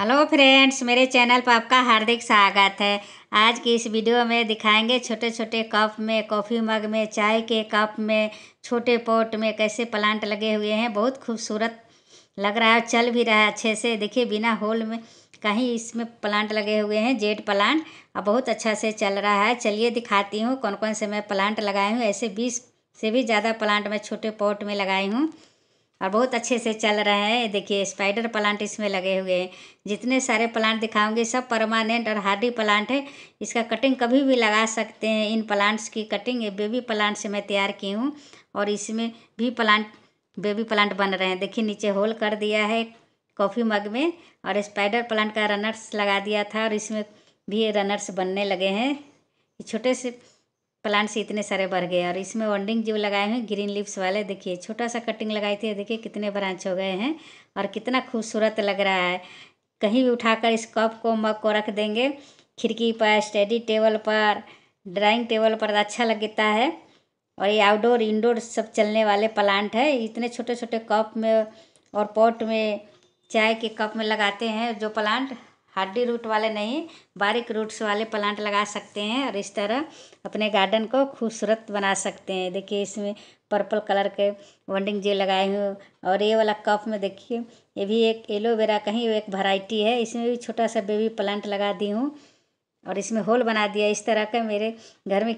hello friends मेरे channel पर आपका हार्दिक स्वागत है आज की इस वीडियो में दिखाएंगे छोटे छोटे कप में कॉफ़ी मग में चाय के कप में छोटे पॉट में कैसे प्लांट लगे हुए हैं बहुत खूबसूरत लग रहा है चल भी रहा है अच्छे से देखिए बिना होल में कहीं इसमें प्लांट लगे हुए हैं जेड प्लांट अब बहुत अच्छा से चल रहा है चलिए दिखाती हूँ कौन कौन से मैं प्लांट लगाई हूँ ऐसे बीस से भी ज़्यादा प्लांट मैं छोटे पॉट में लगाई हूँ और बहुत अच्छे से चल रहा है देखिए स्पाइडर प्लांट इसमें लगे हुए हैं जितने सारे प्लांट दिखाऊंगी सब परमानेंट और हार्डी प्लांट है इसका कटिंग कभी भी लगा सकते हैं इन प्लांट्स की कटिंग बेबी प्लांट से मैं तैयार की हूँ और इसमें भी प्लांट बेबी प्लांट बन रहे हैं देखिए नीचे होल कर दिया है कॉफ़ी मग में और स्पाइडर प्लांट का रनर्स लगा दिया था और इसमें भी रनर्स बनने लगे हैं छोटे से प्लांट्स इतने सारे बढ़ गए और इसमें वंडिंग जो लगाए हैं ग्रीन लिप्स वाले देखिए छोटा सा कटिंग लगाई थी देखिए कितने ब्रांच हो गए हैं और कितना खूबसूरत लग रहा है कहीं भी उठाकर इस कप को मग को रख देंगे खिड़की पर स्टडी टेबल पर ड्राइंग टेबल पर तो अच्छा लगता है और ये आउटडोर इनडोर सब चलने वाले प्लांट है इतने छोटे छोटे कप में और पॉट में चाय के कप में लगाते हैं जो प्लांट हार्डी रूट वाले नहीं बारीक रूट्स वाले प्लांट लगा सकते हैं और इस तरह अपने गार्डन को खूबसूरत बना सकते हैं देखिए इसमें पर्पल कलर के वंडिंग जे लगाए हुए और ये वाला कप में देखिए ये भी एक एलोवेरा का ही एक वैरायटी है इसमें भी छोटा सा बेबी प्लांट लगा दी हूँ और इसमें होल बना दिया इस तरह का मेरे घर में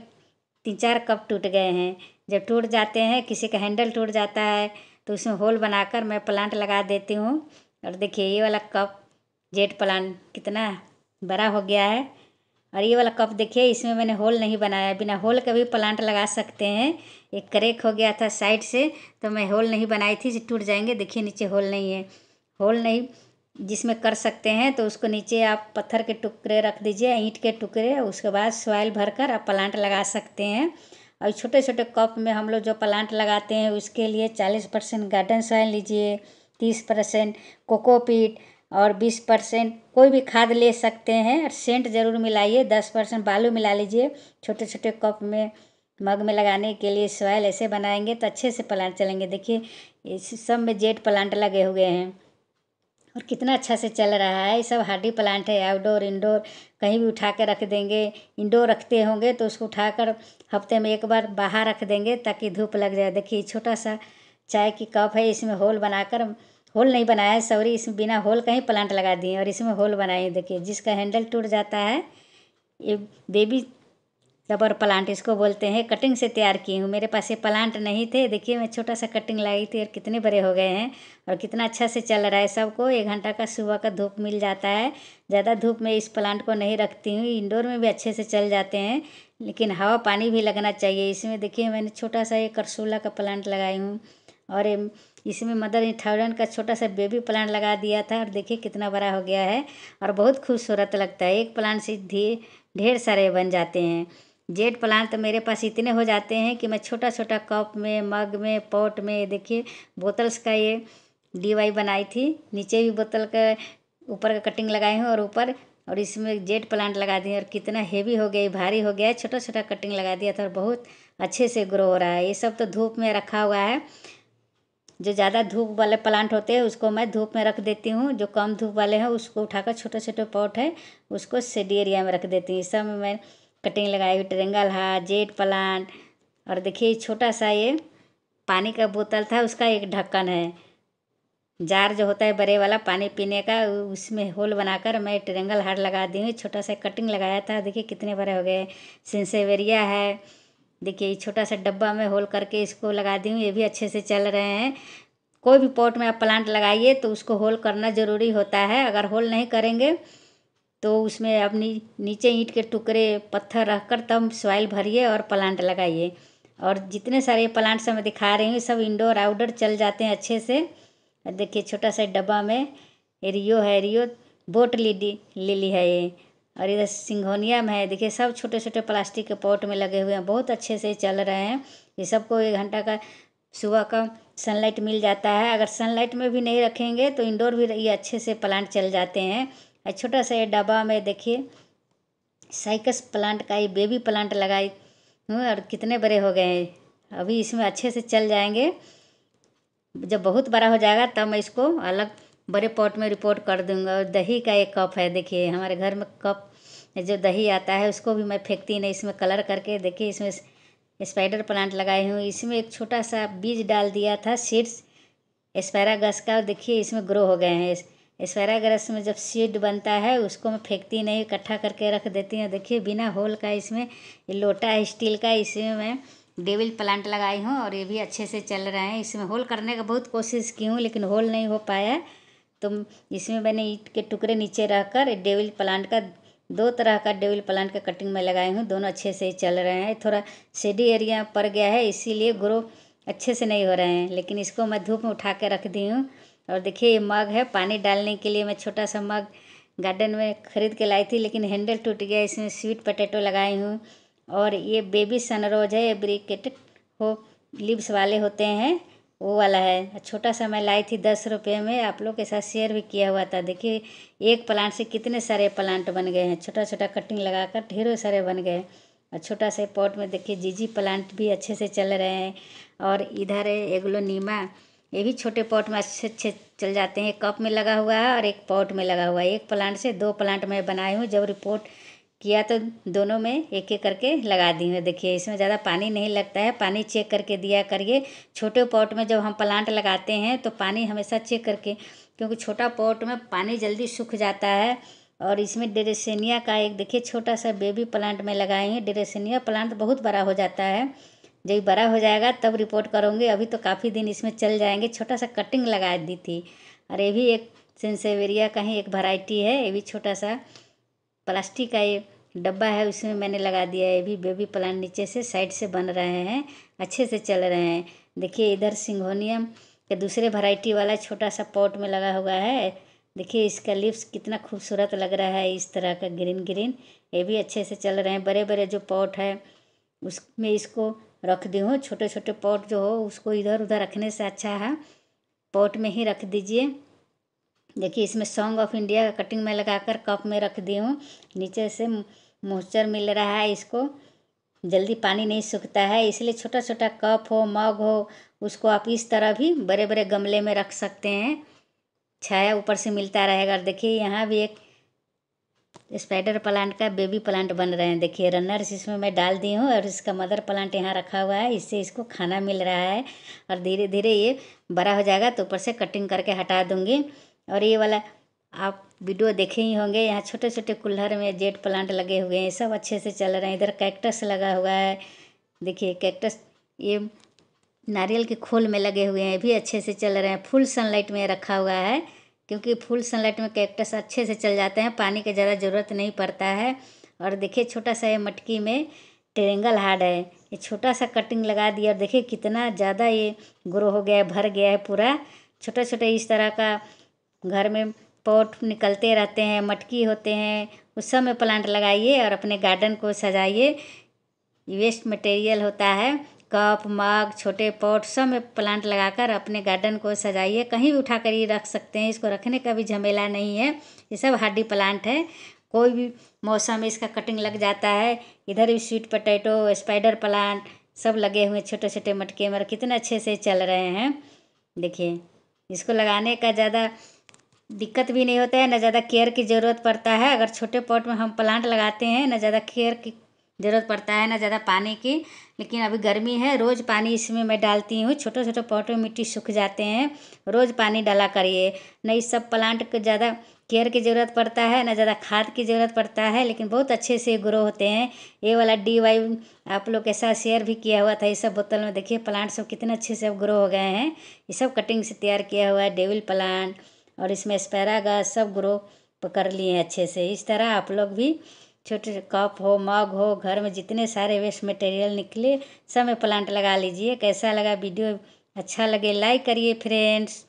तीन चार कप टूट गए हैं जब टूट जाते हैं किसी का हैंडल टूट जाता है तो उसमें होल बनाकर मैं प्लांट लगा देती हूँ और देखिए ये वाला कप जेट प्लान कितना बड़ा हो गया है और ये वाला कप देखिए इसमें मैंने होल नहीं बनाया बिना होल के भी प्लांट लगा सकते हैं एक करेक हो गया था साइड से तो मैं होल नहीं बनाई थी टूट जाएंगे देखिए नीचे होल नहीं है होल नहीं जिसमें कर सकते हैं तो उसको नीचे आप पत्थर के टुकड़े रख दीजिए ईंट के टुकड़े उसके बाद सॉइल भरकर आप प्लांट लगा सकते हैं और छोटे छोटे कप में हम लोग जो प्लांट लगाते हैं उसके लिए चालीस परसेंट गार्डन सॉइल लीजिए तीस परसेंट कोकोपीट और बीस परसेंट कोई भी खाद ले सकते हैं और सेंट ज़रूर मिलाइए दस परसेंट बालू मिला लीजिए छोटे छोटे कप में मग में लगाने के लिए सॉयल ऐसे बनाएंगे तो अच्छे से प्लांट चलेंगे देखिए इस सब में जेट प्लांट लगे हुए हैं और कितना अच्छा से चल रहा है ये सब हार्डी प्लांट है आउटडोर इंडोर कहीं भी उठा के रख देंगे इंडोर रखते होंगे तो उसको उठाकर हफ्ते में एक बार बाहर रख देंगे ताकि धूप लग जाए देखिए छोटा सा चाय की कप है इसमें होल बनाकर होल नहीं बनाया है सॉरी इसमें बिना होल का ही प्लांट लगा दिए और इसमें होल बनाए देखिए जिसका हैंडल टूट जाता है ये बेबी रबर प्लांट इसको बोलते हैं कटिंग से तैयार की हूँ मेरे पास ये प्लांट नहीं थे देखिए मैं छोटा सा कटिंग लाई थी और कितने बड़े हो गए हैं और कितना अच्छा से चल रहा है सबको एक घंटा का सुबह का धूप मिल जाता है ज़्यादा धूप में इस प्लांट को नहीं रखती हूँ इंडोर में भी अच्छे से चल जाते हैं लेकिन हवा पानी भी लगना चाहिए इसमें देखिए मैंने छोटा सा ये करसूला का प्लांट लगाई हूँ और इसमें मदर इंठाउरेंट का छोटा सा बेबी प्लांट लगा दिया था और देखिए कितना बड़ा हो गया है और बहुत खूबसूरत लगता है एक प्लांट से ढेर सारे बन जाते हैं जेड प्लांट तो मेरे पास इतने हो जाते हैं कि मैं छोटा छोटा कप में मग में पॉट में देखिए बोतल्स का ये डी वाई बनाई थी नीचे भी बोतल का ऊपर का कटिंग लगाई हूँ और ऊपर और इसमें जेड प्लांट लगा दिए और कितना हेवी हो गया भारी हो गया छोटा छोटा कटिंग लगा दिया था और बहुत अच्छे से ग्रो हो रहा है ये सब तो धूप में रखा हुआ है जो ज़्यादा धूप वाले प्लांट होते हैं उसको मैं धूप में रख देती हूँ जो कम धूप वाले हैं उसको उठाकर छोटे छोटे पॉट है उसको सेडी एरिया में रख देती हूँ इस समय मैं कटिंग लगाई हुई ट्रेंगल है जेड प्लांट और देखिए छोटा सा ये पानी का बोतल था उसका एक ढक्कन है जार जो होता है बड़े वाला पानी पीने का उसमें होल बनाकर मैं ट्रेंगल हार लगा दी हूँ छोटा सा कटिंग लगाया था देखिए कितने बड़े हो गए सिंसेवेरिया है देखिए ये छोटा सा डब्बा में होल करके इसको लगा दी हूँ ये भी अच्छे से चल रहे हैं कोई भी पॉट में आप प्लांट लगाइए तो उसको होल करना ज़रूरी होता है अगर होल नहीं करेंगे तो उसमें अपनी नीचे ईंट के टुकड़े पत्थर रख कर तब सॉइल भरिए और प्लांट लगाइए और जितने सारे प्लांट्स मैं दिखा रही हूँ सब इंडोर आउटडोर चल जाते हैं अच्छे से देखिए छोटा सा डब्बा में रियो है रियो बोट लिली लिली है ये और इधर सिंघोनियम में है देखिए सब छोटे छोटे प्लास्टिक के पॉट में लगे हुए हैं बहुत अच्छे से चल रहे हैं ये सबको एक घंटा का सुबह का सनलाइट मिल जाता है अगर सनलाइट में भी नहीं रखेंगे तो इंडोर भी ये अच्छे से प्लांट चल जाते हैं और छोटा सा ये डब्बा में देखिए साइकस प्लांट का ये बेबी प्लांट लगाए हूँ और कितने बड़े हो गए हैं अभी इसमें अच्छे से चल जाएंगे जब बहुत बड़ा हो जाएगा तब मैं इसको अलग बड़े पॉट में रिपोर्ट कर दूँगा और दही का एक कप है देखिए हमारे घर में कप जो दही आता है उसको भी मैं फेंकती नहीं इसमें कलर करके देखिए इसमें स्पाइडर प्लांट लगाई हूँ इसमें एक छोटा सा बीज डाल दिया था सीड्स एस्पैरागस का देखिए इसमें ग्रो हो गए हैं एस्पैरागस में जब सीड बनता है उसको मैं फेंकती नहीं इकट्ठा करके रख देती हूँ देखिए बिना होल का इसमें लोटा है स्टील का इसमें मैं डेविल प्लांट लगाई हूँ और ये भी अच्छे से चल रहे हैं इसमें होल करने का बहुत कोशिश की हूँ लेकिन होल नहीं हो पाया तो इसमें मैंने ईट के टुकड़े नीचे रहकर डेविल प्लांट का दो तरह का डेविल प्लांट का कटिंग मैं लगाई हूँ दोनों अच्छे से चल रहे हैं थोड़ा शेडी एरिया पड़ गया है इसीलिए ग्रो अच्छे से नहीं हो रहे हैं लेकिन इसको मैं धूप में उठा के रख दी हूँ और देखिए ये मग है पानी डालने के लिए मैं छोटा सा मग गार्डन में ख़रीद के लाई थी लेकिन हैंडल टूट गया इसमें स्वीट पटेटो लगाई हूँ और ये बेबी सनरोज है ये ब्रिकेट हो लिप्स वाले होते हैं वो वाला है छोटा सा मैं लाई थी दस रुपये में आप लोग के साथ शेयर भी किया हुआ था देखिए एक प्लांट से कितने सारे प्लांट बन गए हैं छोटा छोटा कटिंग लगाकर ढेरों सारे बन गए और छोटा से पॉट में देखिए जीजी प्लांट भी अच्छे से चल रहे हैं और इधर है एगलो नीमा ये भी छोटे पॉट में अच्छे अच्छे चल जाते हैं कप में लगा हुआ है और एक पॉट में लगा हुआ है एक प्लांट से दो प्लांट मैं बनाए हूँ जब रिपोर्ट किया तो दोनों में एक एक करके लगा दी हूँ देखिए इसमें ज़्यादा पानी नहीं लगता है पानी चेक करके दिया करिए छोटे पॉट में जब हम प्लांट लगाते हैं तो पानी हमेशा चेक करके क्योंकि छोटा पॉट में पानी जल्दी सूख जाता है और इसमें डेरेसेनिया का एक देखिए छोटा सा बेबी प्लांट में लगाए हैं डेरेसेनिया प्लांट बहुत बड़ा हो जाता है जब बड़ा हो जाएगा तब रिपोर्ट करूँगी अभी तो काफ़ी दिन इसमें चल जाएंगे छोटा सा कटिंग लगा दी थी और ये भी एक सेंसेवेरिया का ही एक वैरायटी है ये भी छोटा सा प्लास्टिक का ये डब्बा है उसमें मैंने लगा दिया है अभी बेबी प्लांट नीचे से साइड से बन रहे हैं अच्छे से चल रहे हैं देखिए इधर सिंघोनियम के दूसरे वैरायटी वाला छोटा सा पॉट में लगा हुआ है देखिए इसका लिप्स कितना खूबसूरत लग रहा है इस तरह का ग्रीन ग्रीन ये भी अच्छे से चल रहे हैं बड़े बड़े जो पॉट है उसमें इसको रख दी हूँ छोटे छोटे पॉट जो हो उसको इधर उधर रखने से अच्छा है पॉट में ही रख दीजिए देखिए इसमें सॉन्ग ऑफ इंडिया का कटिंग में लगाकर कप में रख दी हूँ नीचे से मोस्चर मिल रहा है इसको जल्दी पानी नहीं सूखता है इसलिए छोटा छोटा कप हो मग हो उसको आप इस तरह भी बड़े बड़े गमले में रख सकते हैं छाया ऊपर से मिलता रहेगा और देखिए यहाँ भी एक स्पाइडर प्लांट का बेबी प्लांट बन रहे हैं देखिए रनर्स इसमें मैं डाल दी हूँ और इसका मदर प्लांट यहाँ रखा हुआ है इससे इसको खाना मिल रहा है और धीरे धीरे ये बड़ा हो जाएगा तो ऊपर से कटिंग करके हटा दूँगी और ये वाला आप वीडियो देखे ही होंगे यहाँ छोटे छोटे कुल्हर में जेट प्लांट लगे हुए हैं सब अच्छे से चल रहे हैं इधर कैक्टस लगा हुआ है देखिए कैक्टस ये नारियल के खोल में लगे हुए हैं भी अच्छे से चल रहे हैं फुल सनलाइट में रखा हुआ है क्योंकि फुल सनलाइट में कैक्टस अच्छे से चल जाते हैं पानी की ज़्यादा ज़रूरत नहीं पड़ता है और देखिए छोटा सा ये मटकी में ट्रेंगल हार्ड है ये छोटा सा कटिंग लगा दिया और देखिए कितना ज़्यादा ये ग्रो हो गया है भर गया है पूरा छोटा छोटा इस तरह का घर में पॉट निकलते रहते हैं मटकी होते हैं उस सब में प्लांट लगाइए और अपने गार्डन को सजाइए वेस्ट मटेरियल होता है कप मग छोटे पॉट सब में प्लांट लगाकर अपने गार्डन को सजाइए कहीं भी उठा कर रख सकते हैं इसको रखने का भी झमेला नहीं है ये सब हार्डी प्लांट है कोई भी मौसम में इसका कटिंग लग जाता है इधर भी स्वीट पटेटो स्पाइडर प्लांट सब लगे हुए छोटे छोटे मटके मर कितने अच्छे से चल रहे हैं देखिए इसको लगाने का ज़्यादा दिक्कत भी नहीं होता है ना ज़्यादा केयर की ज़रूरत पड़ता है अगर छोटे पॉट में हम प्लांट लगाते हैं ना ज़्यादा केयर की ज़रूरत पड़ता है ना ज़्यादा पानी की लेकिन अभी गर्मी है रोज़ पानी इसमें मैं डालती हूँ छोटे छोटे पॉट में मिट्टी सूख जाते हैं रोज़ पानी डाला करिए ना इस सब प्लांट को ज़्यादा केयर की ज़रूरत पड़ता है ना ज़्यादा खाद की ज़रूरत पड़ता है लेकिन बहुत अच्छे से ग्रो होते हैं ये वाला डी वाई आप लोग के साथ शेयर भी किया हुआ था ये सब बोतल में देखिए प्लांट सब कितने अच्छे से अब ग्रो हो गए हैं ये सब कटिंग से तैयार किया हुआ है डेविल प्लांट और इसमें एस्पैरागस सब ग्रो कर लिए अच्छे से इस तरह आप लोग भी छोटे कप हो मग हो घर में जितने सारे वेस्ट मटेरियल निकले सब में प्लांट लगा लीजिए कैसा लगा वीडियो अच्छा लगे लाइक करिए फ्रेंड्स